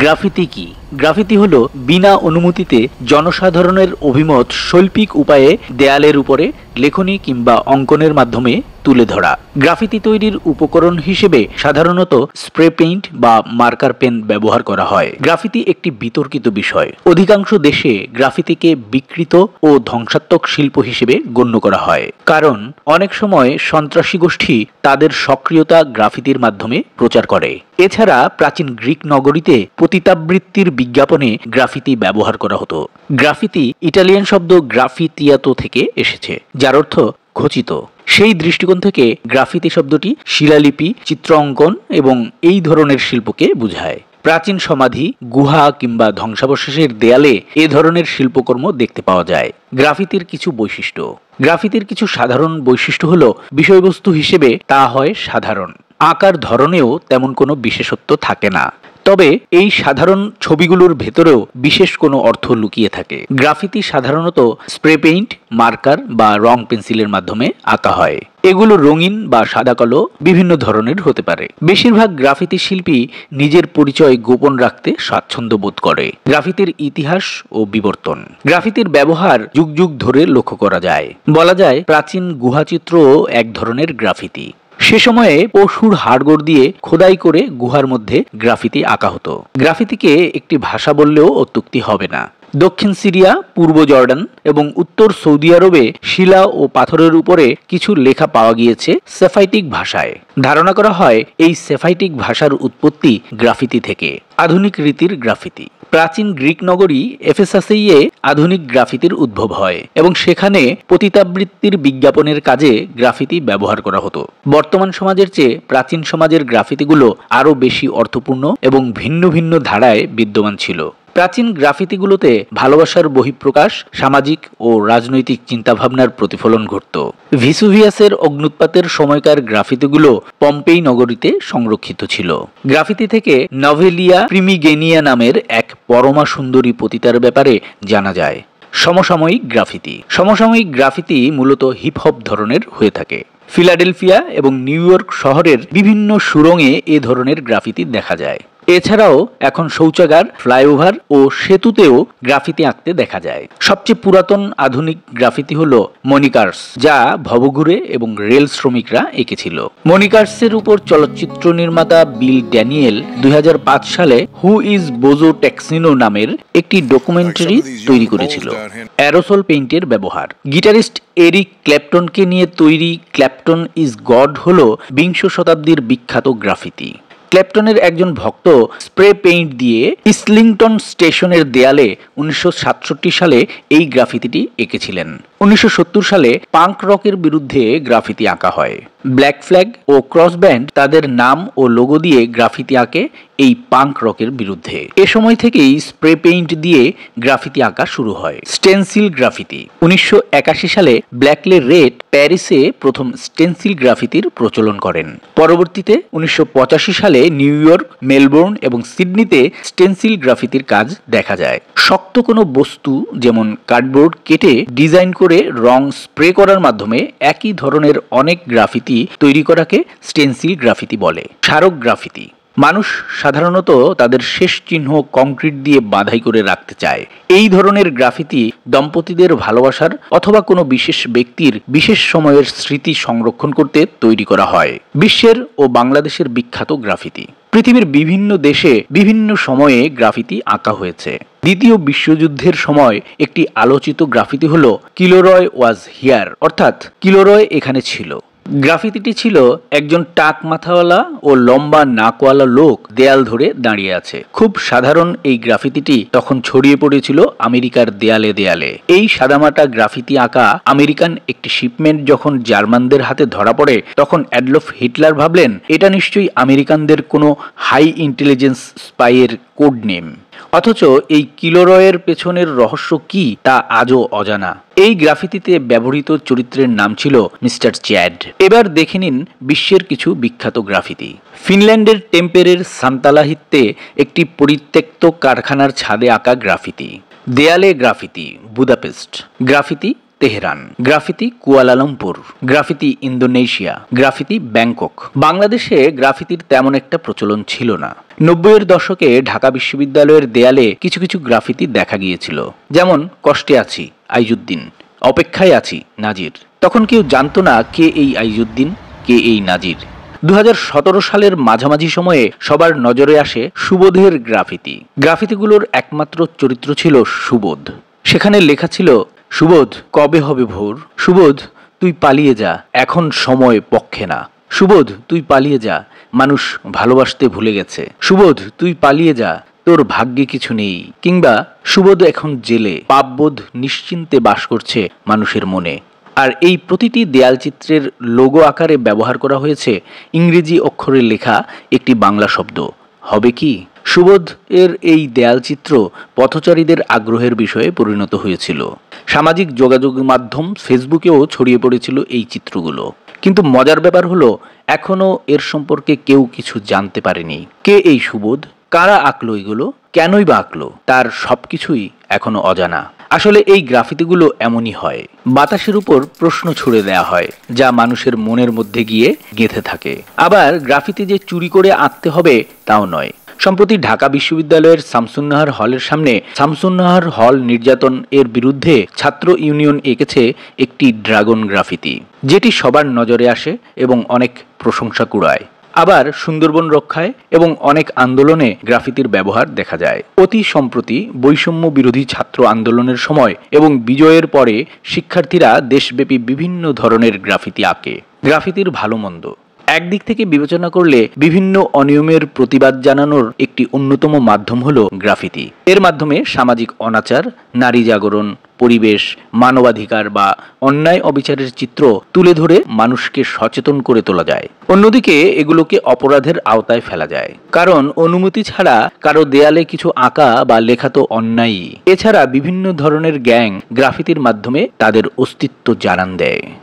graffiti কি graffiti হলো বিনা অনুমতিতে জনসাধারণের অভিমত শৈল্পিক উপায়ে দেয়ালের উপরে লেখনী কিংবা অঙ্কনের মাধ্যমে তুলে ধরা গ্রাফিতি তৈরির উপকরণ হিসেবে সাধারণত স্প্রে পেইন্ট বা মার্কার পেন ব্যবহার করা হয় গ্রাফিতি একটি বিতর্কিত বিষয় অধিকাংশ দেশে গ্রাফিতিকে বিকৃত ও ধ্বংসাত্মক শিল্প হিসেবে গণ্য করা হয় কারণ অনেক সময় সন্ত্রাসী গোষ্ঠী তাদের সক্রিয়তা গ্রাফিতির মাধ্যমে প্রচার করে এছাড়া প্রাচীন গ্রিক নগরীতে পতিতাবৃত্তির বিজ্ঞাপনে গ্রাফিতি ব্যবহার করা হতো গ্রাফিতি ইটালিয়ান শব্দ গ্রাফিতিয়াতো থেকে এসেছে যার অর্থ ঘোচিত সেই দৃষ্টিকোণ থেকে গ্রাফিতি শব্দটি শিলালিপি চিত্র অঙ্কন এবং এই ধরনের শিল্পকে বুঝায় প্রাচীন সমাধি গুহা কিংবা ধ্বংসাবশেষের দেয়ালে এ ধরনের শিল্পকর্ম দেখতে পাওয়া যায় গ্রাফিতির কিছু বৈশিষ্ট্য গ্রাফিতির কিছু সাধারণ বৈশিষ্ট্য হল বিষয়বস্তু হিসেবে তা হয় সাধারণ আঁকার ধরনেও তেমন কোনো বিশেষত্ব থাকে না তবে এই সাধারণ ছবিগুলোর ভেতরেও বিশেষ কোনো অর্থ লুকিয়ে থাকে গ্রাফিতি সাধারণত স্প্রে পেইন্ট মার্কার বা রং পেন্সিলের মাধ্যমে আঁকা হয় এগুলো রঙিন বা সাদাকালো বিভিন্ন ধরনের হতে পারে বেশিরভাগ গ্রাফিতি শিল্পী নিজের পরিচয় গোপন রাখতে স্বাচ্ছন্দ্য বোধ করে গ্রাফিতির ইতিহাস ও বিবর্তন গ্রাফিতির ব্যবহার যুগ যুগ ধরে লক্ষ্য করা যায় বলা যায় প্রাচীন গুহাচিত্রও এক ধরনের গ্রাফিতি সে সময়ে পশুর হাড়গোড় দিয়ে খোদাই করে গুহার মধ্যে গ্রাফিতি আঁকা হতো গ্রাফিতিকে একটি ভাষা বললেও অত্যুক্তি হবে না দক্ষিণ সিরিয়া পূর্ব জর্ডান এবং উত্তর সৌদি আরবে শিলা ও পাথরের উপরে কিছু লেখা পাওয়া গিয়েছে সেফাইটিক ভাষায় ধারণা করা হয় এই সেফাইটিক ভাষার উৎপত্তি গ্রাফিতি থেকে আধুনিক রীতির গ্রাফিতি প্রাচীন গ্রিক নগরী এফেসাসেইয়ে আধুনিক গ্রাফিতির উদ্ভব হয় এবং সেখানে পতিতাবৃত্তির বিজ্ঞাপনের কাজে গ্রাফিতি ব্যবহার করা হতো বর্তমান সমাজের চেয়ে প্রাচীন সমাজের গ্রাফিতিগুলো আরও বেশি অর্থপূর্ণ এবং ভিন্ন ভিন্ন ধারায় বিদ্যমান ছিল প্রাচীন গ্রাফিতিগুলোতে ভালোবাসার বহিঃপ্রকাশ সামাজিক ও রাজনৈতিক চিন্তাভাবনার প্রতিফলন ঘটত ভিসুভিয়াসের অগ্নুৎপাতের সময়কার গ্রাফিতিগুলো পম্পেই নগরীতে সংরক্ষিত ছিল গ্রাফিতি থেকে নভেলিয়া প্রিমিগেনিয়া নামের এক পরমা সুন্দরী পতিতার ব্যাপারে জানা যায় সমসাময়িক গ্রাফিতি সমসাময়িক গ্রাফিতি মূলত হিপহপ ধরনের হয়ে থাকে ফিলাডেলফিয়া এবং নিউ ইয়র্ক শহরের বিভিন্ন সুরঙে এ ধরনের গ্রাফিতি দেখা যায় এছাড়াও এখন শৌচাগার ফ্লাইওভার ও সেতুতেও গ্রাফিতি আঁকতে দেখা যায় সবচেয়ে পুরাতন আধুনিক গ্রাফিতি হল মনিকার্স যা ভবঘুরে এবং রেল শ্রমিকরা এঁকেছিল মনিকার্সের উপর চলচ্চিত্র নির্মাতা বিল ড্যানিয়েল দুই সালে হু ইজ বোজো ট্যাক্সিনো নামের একটি ডকুমেন্টারি তৈরি করেছিল অ্যারোসল পেইন্টের ব্যবহার গিটারিস্ট এরিক ক্ল্যাপটনকে নিয়ে তৈরি ক্ল্যাপটন ইজ গড হল বিংশ শতাব্দীর বিখ্যাত গ্রাফিতি ক্ল্যাপটনের একজন ভক্ত স্প্রে পেইন্ট দিয়ে ইসলিংটন স্টেশনের দেয়ালে উনিশশো সালে এই গ্রাফিতিটি এঁকেছিলেন উনিশশো সালে পাঙ্ক রকের বিরুদ্ধে গ্রাফিতি আঁকা হয় ব্ল্যাক ফ্ল্যাগ ও ক্রস ব্যান্ড তাদের নাম ও লোগো দিয়ে গ্রাফিতি আঁকে এই পাঙ্ক রকের বিরুদ্ধে এ সময় থেকেই স্প্রে পেইন্ট দিয়ে গ্রাফিতি আঁকা শুরু হয় স্টেনসিল গ্রাফিতি উনিশশো সালে ব্ল্যাকলে রেড প্যারিসে প্রথম স্টেনসিল গ্রাফিতির প্রচলন করেন পরবর্তীতে উনিশশো সালে নিউ ইয়র্ক মেলবোর্ন এবং সিডনিতে স্টেনসিল গ্রাফিতির কাজ দেখা যায় শক্ত কোনো বস্তু যেমন কার্ডবোর্ড কেটে ডিজাইন করে রং স্প্রে করার মাধ্যমে একই ধরনের অনেক গ্রাফিতি গ্রাফিতি তৈরি করাকে স্টেনসিল গ্রাফিতি বলে স্মারক গ্রাফিতি মানুষ সাধারণত তাদের শেষ চিহ্ন কংক্রিট দিয়ে বাধাই করে রাখতে চায় এই ধরনের গ্রাফিতি দম্পতিদের ভালোবাসার অথবা কোনো বিশেষ ব্যক্তির বিশেষ সময়ের স্মৃতি সংরক্ষণ করতে তৈরি করা হয় বিশ্বের ও বাংলাদেশের বিখ্যাত গ্রাফিতি পৃথিবীর বিভিন্ন দেশে বিভিন্ন সময়ে গ্রাফিতি আঁকা হয়েছে দ্বিতীয় বিশ্বযুদ্ধের সময় একটি আলোচিত গ্রাফিতি হল কিলোরয় ওয়াজ হিয়ার অর্থাৎ কিলোরয় এখানে ছিল গ্রাফিতিটি ছিল একজন টাক মাথাওয়ালা ও লম্বা নাকওয়ালা লোক দেয়াল ধরে দাঁড়িয়ে আছে খুব সাধারণ এই গ্রাফিতিটি তখন ছড়িয়ে পড়েছিল আমেরিকার দেয়ালে দেয়ালে এই সাদামাটা গ্রাফিতি আঁকা আমেরিকান একটি শিপমেন্ট যখন জার্মানদের হাতে ধরা পড়ে তখন অ্যাডলফ হিটলার ভাবলেন এটা নিশ্চয়ই আমেরিকানদের কোনো হাই ইন্টেলিজেন্স স্পাইয়ের কোড নেম অথচ এই কিলোরয়ের পেছনের রহস্য কি তা আজও অজানা এই গ্রাফিতিতে ব্যবহৃত চরিত্রের নাম ছিল মিস্টার চ্যাড এবার দেখে নিন বিশ্বের কিছু বিখ্যাত গ্রাফিতি ফিনল্যান্ডের টেম্পেরের সান্তালাহিত্যে একটি পরিত্যক্ত কারখানার ছাদে আঁকা গ্রাফিতি দেয়ালে graffiti Budapest graffiti Tehran graffiti Kuala Lumpur graffiti Indonesia graffiti Bangkok বাংলাদেশে গ্রাফিতির তেমন একটা প্রচলন ছিল না নব্বইয়ের দশকে ঢাকা বিশ্ববিদ্যালয়ের দেয়ালে কিছু কিছু গ্রাফিতি দেখা গিয়েছিল যেমন কষ্টে আছি আইজুদ্দিন অপেক্ষায় আছি নাজির তখন কেউ জানতো না কে এই আইজুদ্দিন কে এই নাজির দু সালের মাঝামাঝি সময়ে সবার নজরে আসে সুবোধের গ্রাফিতি গ্রাফিতিগুলোর একমাত্র চরিত্র ছিল সুবোধ সেখানে লেখা ছিল সুবোধ কবে হবে ভোর সুবোধ তুই পালিয়ে যা এখন সময় পক্ষে না সুবোধ তুই পালিয়ে যা মানুষ ভালোবাসতে ভুলে গেছে সুবোধ তুই পালিয়ে যা তোর ভাগ্যে কিছু নেই কিংবা সুবোধ এখন জেলে পাপবোধ নিশ্চিন্তে বাস করছে মানুষের মনে আর এই প্রতিটি দেয়ালচিত্রের লোগো আকারে ব্যবহার করা হয়েছে ইংরেজি অক্ষরে লেখা একটি বাংলা শব্দ হবে কি সুবোধ এর এই দেয়ালচিত্র পথচারীদের আগ্রহের বিষয়ে পরিণত হয়েছিল সামাজিক যোগাযোগ মাধ্যম ফেসবুকেও ছড়িয়ে পড়েছিল এই চিত্রগুলো কিন্তু মজার ব্যাপার হলো এখনও এর সম্পর্কে কেউ কিছু জানতে পারেনি কে এই সুবোধ কারা আঁকলো এগুলো কেনই বা আঁকলো তার সব কিছুই এখনও অজানা আসলে এই গ্রাফিতিগুলো এমনই হয় বাতাসের উপর প্রশ্ন ছুড়ে দেয়া হয় যা মানুষের মনের মধ্যে গিয়ে গেঁথে থাকে আবার গ্রাফিতি যে চুরি করে আঁকতে হবে তাও নয় সম্প্রতি ঢাকা বিশ্ববিদ্যালয়ের শামসুন্নাহার হলের সামনে শামসুন্নাহার হল নির্যাতন এর বিরুদ্ধে ছাত্র ইউনিয়ন এঁকেছে একটি ড্রাগন গ্রাফিতি যেটি সবার নজরে আসে এবং অনেক প্রশংসা কুড়ায় আবার সুন্দরবন রক্ষায় এবং অনেক আন্দোলনে গ্রাফিতির ব্যবহার দেখা যায় অতি সম্প্রতি বৈষম্য বিরোধী ছাত্র আন্দোলনের সময় এবং বিজয়ের পরে শিক্ষার্থীরা দেশব্যাপী বিভিন্ন ধরনের গ্রাফিতি আঁকে গ্রাফিতির ভালো মন্দ একদিক থেকে বিবেচনা করলে বিভিন্ন অনিয়মের প্রতিবাদ জানানোর একটি অন্যতম মাধ্যম হল গ্রাফিতি এর মাধ্যমে সামাজিক অনাচার নারী জাগরণ পরিবেশ মানবাধিকার বা অন্যায় অবিচারের চিত্র তুলে ধরে মানুষকে সচেতন করে তোলা যায় অন্যদিকে এগুলোকে অপরাধের আওতায় ফেলা যায় কারণ অনুমতি ছাড়া কারো দেয়ালে কিছু আঁকা বা লেখা তো অন্যায়ই এছাড়া বিভিন্ন ধরনের গ্যাং গ্রাফিতির মাধ্যমে তাদের অস্তিত্ব জানান দেয়